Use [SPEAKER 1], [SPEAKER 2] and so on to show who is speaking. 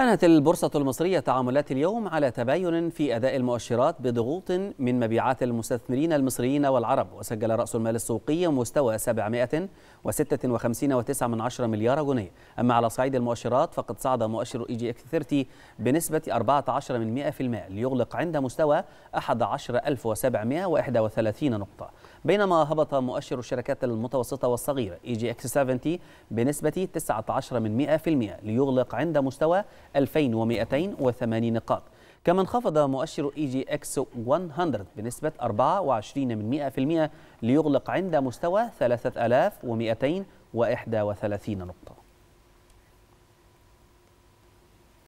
[SPEAKER 1] كانت البورصة المصرية تعاملات اليوم على تباين في أداء المؤشرات بضغوط من مبيعات المستثمرين المصريين والعرب وسجل رأس المال السوقي مستوى 756.9 مليار جنيه أما على صعيد المؤشرات فقد صعد مؤشر إي جي إكس 30 بنسبة 14% ليغلق عند مستوى 11731 نقطة بينما هبط مؤشر الشركات المتوسطة والصغيرة اي جي اكس 70 بنسبة 19 من 100% ليغلق عند مستوى 2280 نقاط كما انخفض مؤشر اي جي اكس 100 بنسبة 24 من 100% ليغلق عند مستوى 3231 نقطة